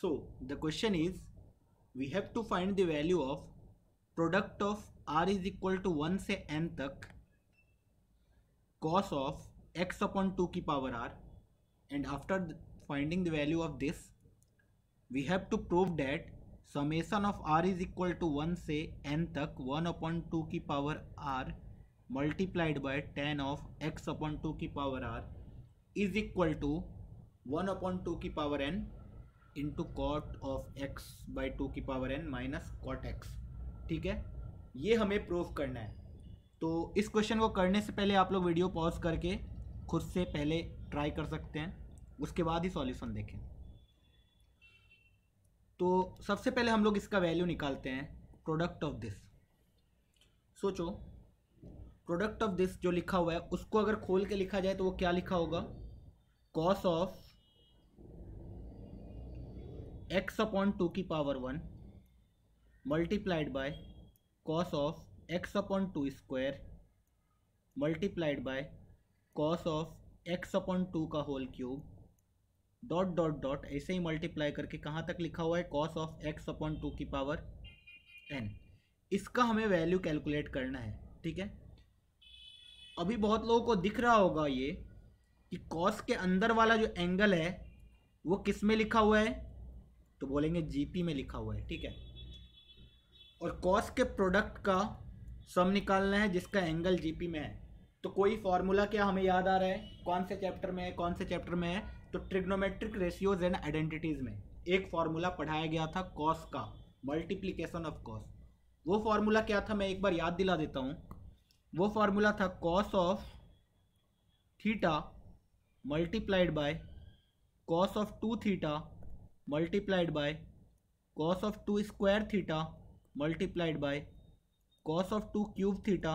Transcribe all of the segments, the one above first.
So the question is we have to find the value of product of r is equal to 1 से n तक cos of x upon 2 की power r and after finding the value of this we have to prove that summation of r is equal to 1 से n तक 1 upon 2 की power r multiplied by tan of x upon 2 की power r is equal to 1 upon 2 की power n into cot of x by two की power N minus cot X ठीक है ये हमें प्रूफ करना है तो इस क्वेश्चन को करने से पहले आप लोग वीडियो पॉज करके खुद से पहले ट्राई कर सकते हैं उसके बाद ही सॉल्यूशन देखें तो सबसे पहले हम लोग इसका वैल्यू निकालते हैं प्रोडक्ट ऑफ दिस सोचो प्रोडक्ट ऑफ दिस जो लिखा हुआ है उसको अगर खोल के लिखा जाए तो वो क्या लिखा होगा cos of x upon two की power one multiplied by cos of x upon two square multiplied by cos of x upon two का whole cube dot dot dot ऐसे ही मल्टीप्लाई करके कहाँ तक लिखा हुआ है cos of x upon two की पावर एन इसका हमें वैल्यू कैलकुलेट करना है ठीक है अभी बहुत लोगों को दिख रहा होगा ये कि कॉस के अंदर वाला जो एंगल है वो किस में लिखा हुआ है तो बोलेंगे जीपी में लिखा हुआ है ठीक है और कॉस के प्रोडक्ट का सम निकालना है जिसका एंगल जीपी में है तो कोई फार्मूला क्या हमें याद आ रहा है कौन से चैप्टर में है कौन से चैप्टर में है तो ट्रिग्नोमेट्रिक रेशियोज एंड आइडेंटिटीज़ में एक फार्मूला पढ़ाया गया था कॉस का मल्टीप्लीकेशन ऑफ कॉस वो फार्मूला क्या था मैं एक बार याद दिला देता हूँ वो फार्मूला था cos of theta multiplied by cos of two theta multiplied by cos of two square theta multiplied by cos of two cube theta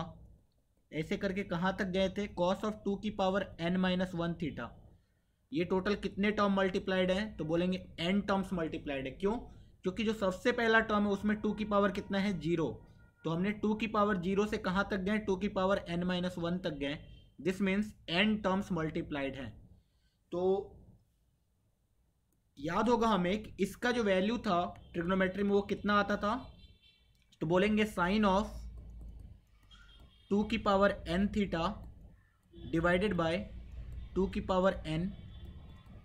ऐसे करके कहाँ तक गए थे कॉस ऑफ टू की power N minus one theta ये total कितने term multiplied हैं तो बोलेंगे एन टर्म्स मल्टीप्लाइड है क्यों क्योंकि जो सबसे पहला टर्म है उसमें टू की पावर कितना है जीरो तो हमने टू की पावर जीरो से कहाँ तक गए टू की पावर एन माइनस वन तक गए this means N terms multiplied हैं तो याद होगा हमें कि इसका जो वैल्यू था ट्रिग्नोमेट्री में वो कितना आता था तो बोलेंगे साइन ऑफ टू की power N theta divided by two की power N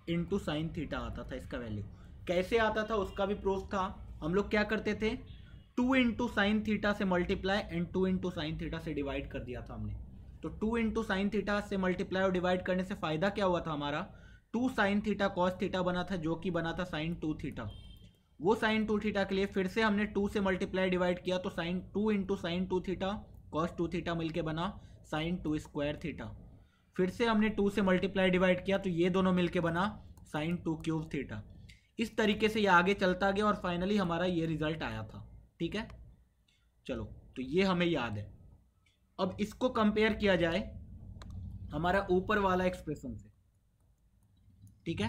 into sine theta आता था इसका वैल्यू कैसे आता था उसका भी प्रूफ था हम लोग क्या करते थे टू इंटू साइन थीटा से multiply and two into sine theta से डिवाइड कर दिया था हमने तो टू इंटू साइन थीटा से मल्टीप्लाई और डिवाइड करने से फ़ायदा क्या हुआ था हमारा two sine theta cos theta बना था जो कि बना था साइन टू थीटा वो साइन टू थीटा के लिए फिर से हमने टू से मल्टीप्लाई डिवाइड किया तो sine two into sine two theta cos two theta मिलके बना साइन टू स्क्वायर थीटा फिर से हमने टू से मल्टीप्लाई डिवाइड किया तो ये दोनों मिलके बना साइन टू क्यूब थीटा इस तरीके से ये आगे चलता गया और फाइनली हमारा ये रिजल्ट आया था ठीक है चलो तो ये हमें याद है अब इसको कंपेयर किया जाए हमारा ऊपर वाला एक्सप्रेशन से ठीक है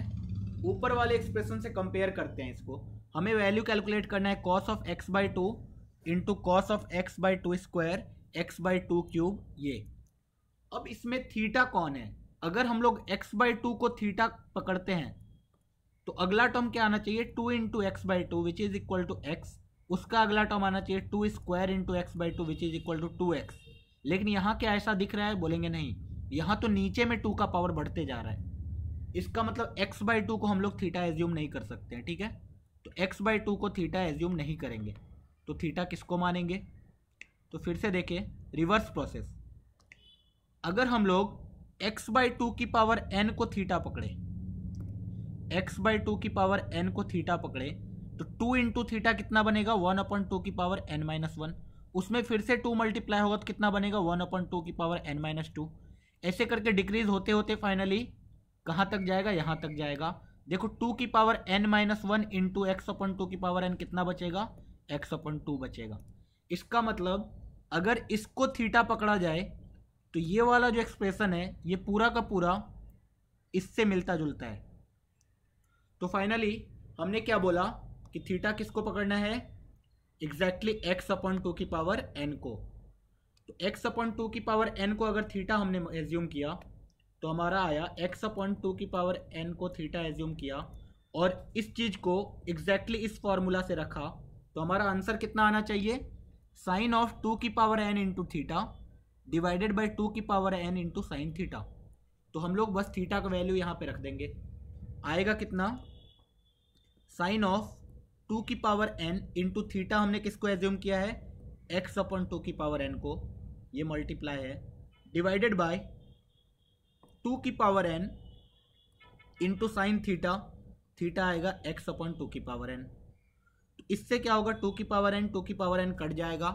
ऊपर वाले एक्सप्रेशन से कंपेयर करते हैं इसको हमें वैल्यू कैलकुलेट करना है cos of x by two into cos of x by two square x by two cube ये अब इसमें थीटा कौन है अगर हम लोग एक्स बाई टू को थीटा पकड़ते हैं तो अगला टर्म क्या आना चाहिए two into x by two which is equal to x उसका अगला टर्म आना चाहिए two square into x by two which is equal to two x लेकिन यहाँ क्या ऐसा दिख रहा है बोलेंगे नहीं यहाँ तो नीचे में टू का पावर बढ़ते जा रहा है इसका मतलब x बाई टू को हम लोग थीटा एज्यूम नहीं कर सकते हैं ठीक है तो x बाई टू को थीटा एज्यूम नहीं करेंगे तो थीटा किसको मानेंगे तो फिर से देखें रिवर्स प्रोसेस अगर हम लोग x बाई टू की पावर n को थीटा पकड़े x बाई टू की पावर n को थीटा पकड़े तो टू इंटू थीटा कितना बनेगा वन अपॉन टू की पावर एन माइनस वन उसमें फिर से टू मल्टीप्लाई होगा तो कितना बनेगा वन अपॉन टू की पावर एन माइनस टू ऐसे करके डिक्रीज होते होते फाइनली कहाँ तक जाएगा यहाँ तक जाएगा देखो टू की power N minus one into x upon two की पावर एन कितना बचेगा एक्स अपन टू बचेगा इसका मतलब अगर इसको थीटा पकड़ा जाए तो ये वाला जो एक्सप्रेशन है ये पूरा का पूरा इससे मिलता जुलता है तो फाइनली हमने क्या बोला कि थीटा किसको पकड़ना है एग्जैक्टली एक्स अपन टू की पावर एन को तो एक्स अपन टू की पावर एन को अगर थीटा हमने एज्यूम किया तो हमारा आया एक्स अपॉन टू की पावर एन को थीटा एज्यूम किया और इस चीज़ को एग्जैक्टली exactly इस फॉर्मूला से रखा तो हमारा आंसर कितना आना चाहिए साइन ऑफ टू की power N into theta divided by two की power N into sine theta तो हम लोग बस थीटा का वैल्यू यहाँ पे रख देंगे आएगा कितना साइन ऑफ टू की पावर एन इंटू थीटा हमने किसको एज्यूम किया है एक्स अपॉन टू की पावर एन को ये मल्टीप्लाई है डिवाइडेड बाई टू की power N into sine theta theta आएगा एक्स अपॉन टू की पावर एन तो इससे क्या होगा टू की पावर एन टू की पावर एन कट जाएगा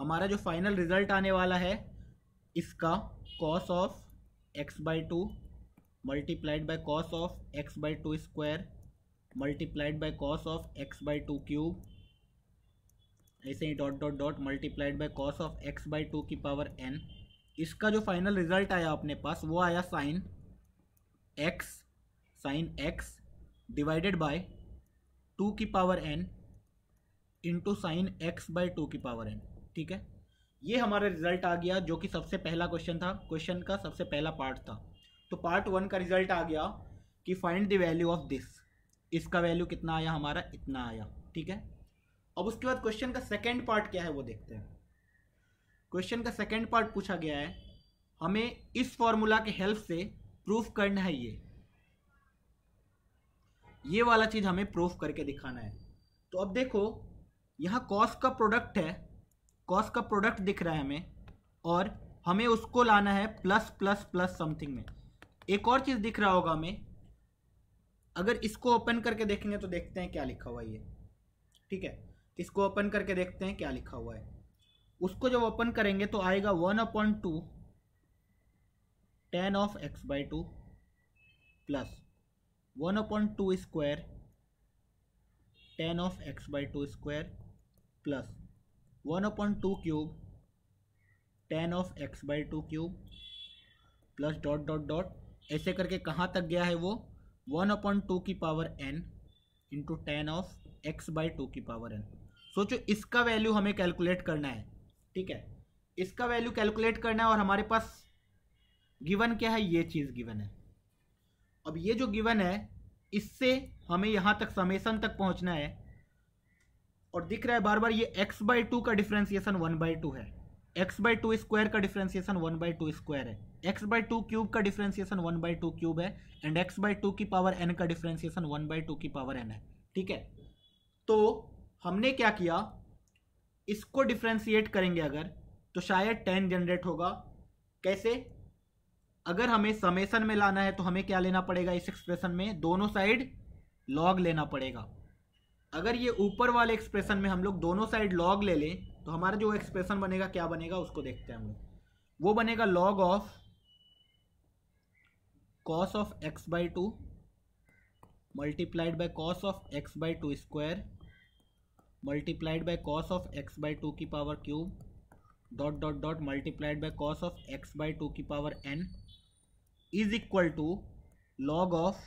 हमारा जो फाइनल रिजल्ट आने वाला है इसका cos of x by two multiplied by cos of x by two square multiplied by cos of x by two cube ऐसे ही dot dot dot multiplied by cos of x by two की power N इसका जो final result आया अपने पास वो आया sine x sine x divided by two की power N into sine x by two की पावर एन ठीक है ये हमारा रिजल्ट आ गया जो कि सबसे पहला क्वेश्चन था क्वेश्चन का सबसे पहला पार्ट था तो पार्ट वन का रिजल्ट आ गया कि find the value of this इसका वैल्यू कितना आया हमारा इतना आया ठीक है अब उसके बाद क्वेश्चन का सेकेंड पार्ट क्या है वो देखते हैं क्वेश्चन का सेकेंड पार्ट पूछा गया है हमें इस फॉर्मूला के हेल्प से प्रूफ करना है ये ये वाला चीज़ हमें प्रूफ करके दिखाना है तो अब देखो यहाँ कॉस का प्रोडक्ट है कॉस का प्रोडक्ट दिख रहा है हमें और हमें उसको लाना है प्लस प्लस प्लस समथिंग में एक और चीज़ दिख रहा होगा हमें अगर इसको ओपन करके देखेंगे तो देखते हैं क्या लिखा हुआ ये ठीक है इसको ओपन करके देखते हैं क्या लिखा हुआ है उसको जब ओपन करेंगे तो आएगा one upon two tan of x by two plus one upon two square tan of x by two square plus one upon two cube tan of x by two cube plus dot dot dot ऐसे करके कहाँ तक गया है वो one upon two की power N into tan of x by two की power n सोचो इसका वैल्यू हमें कैलकुलेट करना है ठीक है इसका वैल्यू कैलकुलेट करना है और हमारे पास गिवन क्या है ये चीज़ गिवन है अब ये जो गिवन है इससे हमें यहाँ तक समेसन तक पहुँचना है और दिख रहा है बार बार ये x बाई टू का डिफ्रेंसिएशन वन बाई टू है x बाई टू स्क्वायर का differentiation one by two square है x बाई टू क्यूब का differentiation one by two cube है एंड x बाई टू की पावर n का differentiation one by two की power n है ठीक है तो हमने क्या किया इसको डिफ्रेंशिएट करेंगे अगर तो शायद टेन जनरेट होगा कैसे अगर हमें समेसन में लाना है तो हमें क्या लेना पड़ेगा इस एक्सप्रेशन में दोनों साइड लॉग लेना पड़ेगा अगर ये ऊपर वाले एक्सप्रेशन में हम लोग दोनों साइड लॉग ले लें तो हमारा जो एक्सप्रेशन बनेगा क्या बनेगा उसको देखते हैं हम लोग वो बनेगा log of cos of x by two multiplied by cos of x by two square multiplied by cos of x by two की power cube dot dot dot multiplied by cos of x by two की power n is equal to log of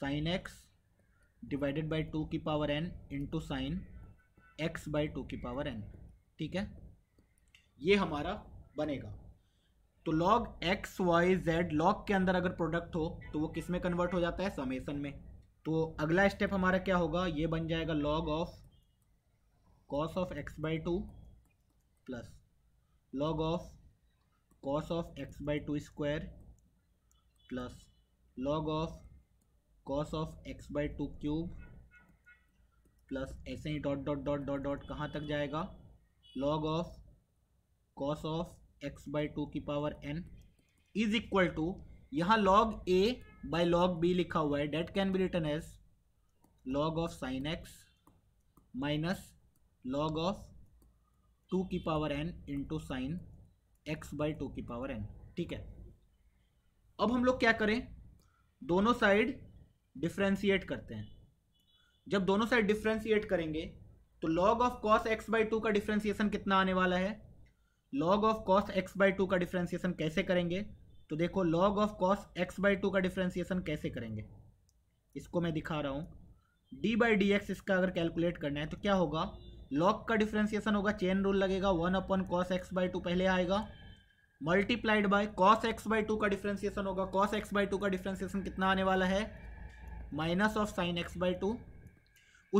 sine x divided by two की power N into sine x by two की power n ठीक है ये हमारा बनेगा तो log x y z log के अंदर अगर प्रोडक्ट हो तो वो किस में कन्वर्ट हो जाता है समेसन में तो अगला स्टेप हमारा क्या होगा ये बन जाएगा log of cos of x by two plus log of cos of x by two square plus log of cos of x by two cube plus ऐसे ही dot dot dot dot dot कहाँ तक जाएगा log of cos of x by two की power n is equal to यहाँ log a by log b लिखा हुआ है that can be written as log of sine x minus log of two की power N into sine x by two की power n ठीक है अब हम लोग क्या करें दोनों साइड डिफ्रेंशिएट करते हैं जब दोनों साइड डिफ्रेंशिएट करेंगे तो log of cos x by two का डिफ्रेंसिएशन कितना आने वाला है log of cos x by two का डिफ्रेंसिएशन कैसे करेंगे तो देखो log of cos x by two का डिफ्रेंसिएशन कैसे करेंगे इसको मैं दिखा रहा हूँ डी बाई डी एक्स इसका अगर कैलकुलेट करना है तो क्या होगा लॉग का डिफ्रेंसिएशन होगा चेन रूल लगेगा one upon cos x by two पहले आएगा multiplied by cos x by two का डिफ्रेंसिएशन होगा कॉस एक्स बाई टू का डिफ्रेंसिएशन कितना आने वाला है minus of sine x by two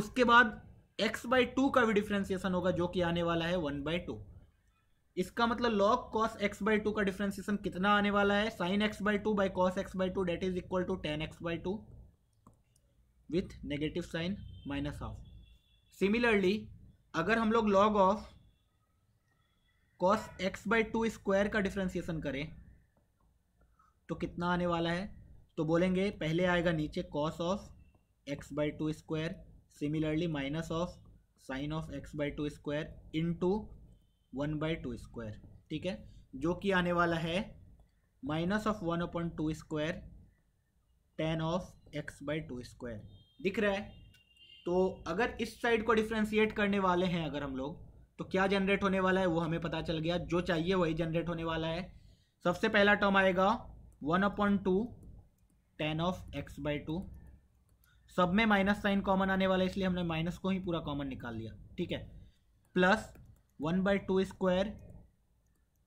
उसके बाद एक्स बाई टू का भी डिफ्रेंसिएशन होगा जो कि आने वाला है वन बाई टू इसका मतलब log cos x by two का डिफ्रेंसिएशन कितना आने वाला है sine x by two by cos x by two that is equal to tan x by two with negative sign minus half similarly अगर हम लोग log of cos x by two square का differentiation करें तो कितना आने वाला है तो बोलेंगे पहले आएगा नीचे cos of x by two square similarly minus of sine of x by two square into one by two square ठीक है जो कि आने वाला है minus of one upon two square tan of x by two square दिख रहा है तो अगर इस साइड को डिफ्रेंशिएट करने वाले हैं अगर हम लोग तो क्या जनरेट होने वाला है वो हमें पता चल गया जो चाहिए वही जनरेट होने वाला है सबसे पहला टर्म आएगा one upon two tan of x by two सब में माइनस साइन कॉमन आने वाला है इसलिए हमने माइनस को ही पूरा कॉमन निकाल लिया ठीक है plus one by two square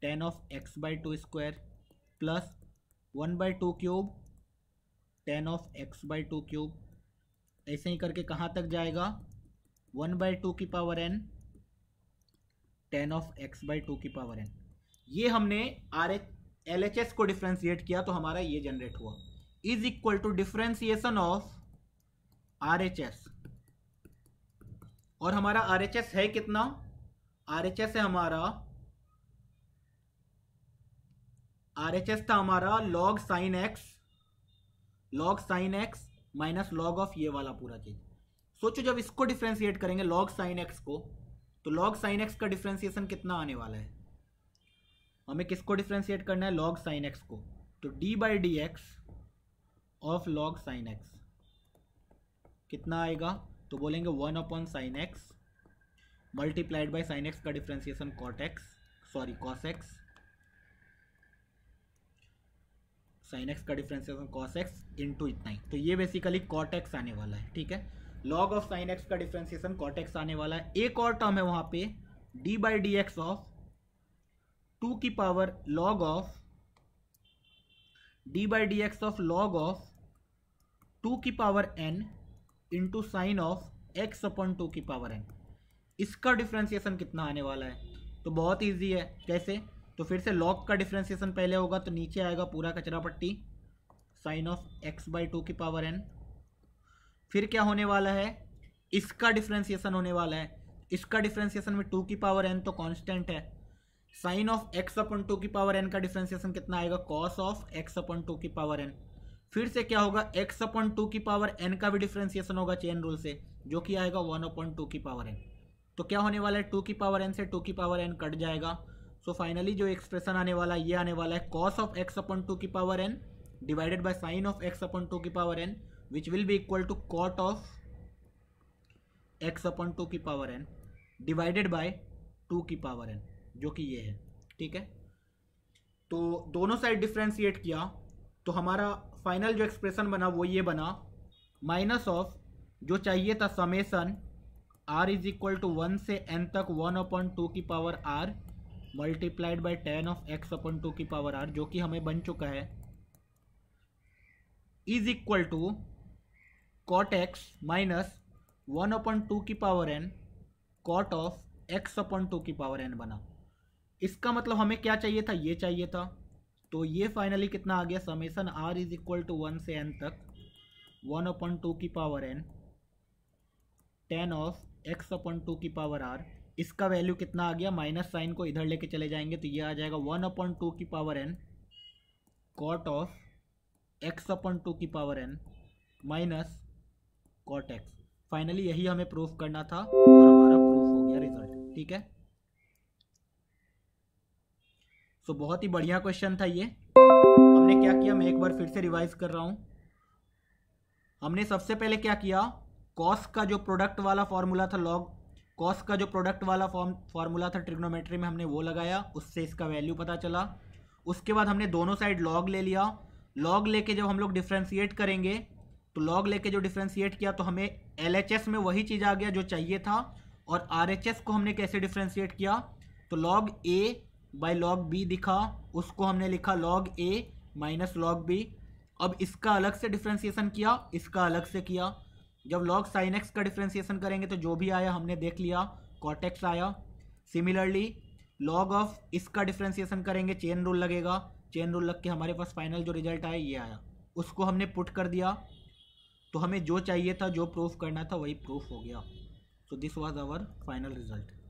tan of x by two square plus one by two cube tan of x by two cube ऐसे ही करके कहाँ तक जाएगा वन बाई टू की power n tan of x by two की power n ये हमने R H L H S को डिफ्रेंशिएट किया तो हमारा ये जनरेट हुआ is equal to differentiation of R H S और हमारा आर एच एस है कितना आर एच एस है हमारा आर एच एस था हमारा log sine x log sine x minus log of ये वाला पूरा चीज सोचो जब इसको डिफ्रेंशिएट करेंगे लॉग साइन एक्स को तो लॉग साइन एक्स का डिफ्रेंसिएशन कितना आने वाला है हमें किसको डिफ्रेंशिएट करना है लॉग साइन एक्स को तो d by d x of log sine x कितना आएगा तो बोलेंगे one upon sine x multiplied by sine x का differentiation cot x sorry cos x sine x का डिफ्रेंसिएशन कॉस एक्स इंटू इतना ही तो ये बेसिकली कॉट एक्स आने वाला है ठीक है लॉग ऑफ साइन एक्स का डिफ्रेंसिएशन कॉट एक्स आने वाला है एक और टर्म है वहाँ पे d by d x of two की power log of d by d x of log of two की power N into sine of x upon two की पावर एन इसका डिफ्रेंसीसन कितना आने वाला है तो बहुत ईजी है कैसे तो फिर से लॉग का डिफ्रेंसीसन पहले होगा तो नीचे आएगा पूरा कचरा पट्टी sine of x by two की पावर एन फिर क्या होने वाला है इसका डिफ्रेंसीसन होने वाला है इसका डिफ्रेंसीसन में टू की पावर एन तो कॉन्स्टेंट है sine of x upon two की पावर एन का डिफ्रेंसीसन कितना आएगा cos of x upon two की पावर एन फिर से क्या होगा एक्स अपन टू की पावर एन का भी डिफ्रेंसीसन होगा चेन रूल से जो कि आएगा वन अपन टू की पावर एन तो क्या होने वाला है टू की पावर एन से टू की पावर एन कट जाएगा सो so फाइनली जो एक्सप्रेशन आने वाला है ये आने वाला है cos of x upon two की power n divided by sine of x upon two की power n which will be equal to cot of x upon two की power n divided by two की power n जो कि ये है ठीक है तो दोनों साइड डिफ्रेंशिएट किया तो हमारा फाइनल जो एक्सप्रेशन बना वो ये बना माइनस ऑफ जो चाहिए था summation r is equal to one से एन तक वन अपॉन टू की power r multiplied by tan of x upon two की पावर आर जो कि हमें बन चुका है is equal to cot x minus one upon two की power n cot of x upon two की पावर एन बना इसका मतलब हमें क्या चाहिए था ये चाहिए था तो ये फाइनली कितना आ गया summation r is equal to one से एन तक वन अपॉन टू की power n tan of x upon two की पावर आर इसका वैल्यू कितना आ गया माइनस साइन को इधर लेके चले जाएंगे तो ये आ जाएगा वन अपन टू की power n cot of x upon two की power N minus cot x finally यही हमें प्रूफ करना था और हमारा प्रूफ हो गया रिजल्ट ठीक है सो so, बहुत ही बढ़िया क्वेश्चन था ये हमने क्या किया मैं एक बार फिर से रिवाइज कर रहा हूँ हमने सबसे पहले क्या किया कॉस का जो प्रोडक्ट वाला फॉर्मूला था लॉग कॉस का जो प्रोडक्ट वाला फॉर्म फार्मूला था ट्रिग्नोमेट्री में हमने वो लगाया उससे इसका वैल्यू पता चला उसके बाद हमने दोनों साइड लॉग ले लिया लॉग लेके जब हम लोग डिफ्रेंशिएट करेंगे तो लॉग लेके जो डिफ्रेंशिएट किया तो हमें एल में वही चीज़ आ गया जो चाहिए था और आर को हमने कैसे डिफ्रेंशिएट किया तो log a by log b दिखा उसको हमने लिखा log a minus log b अब इसका अलग से डिफ्रेंसिएशन किया इसका अलग से किया जब लॉग साइन एक्स का डिफ्रेंसिएशन करेंगे तो जो भी आया हमने देख लिया कॉटेक्स आया सिमिलरली लॉग ऑफ इसका डिफ्रेंसिएशन करेंगे चेन रूल लगेगा चेन रूल लग के हमारे पास फाइनल जो रिजल्ट आया ये आया उसको हमने पुट कर दिया तो हमें जो चाहिए था जो प्रूफ करना था वही प्रूफ हो गया so this was our final result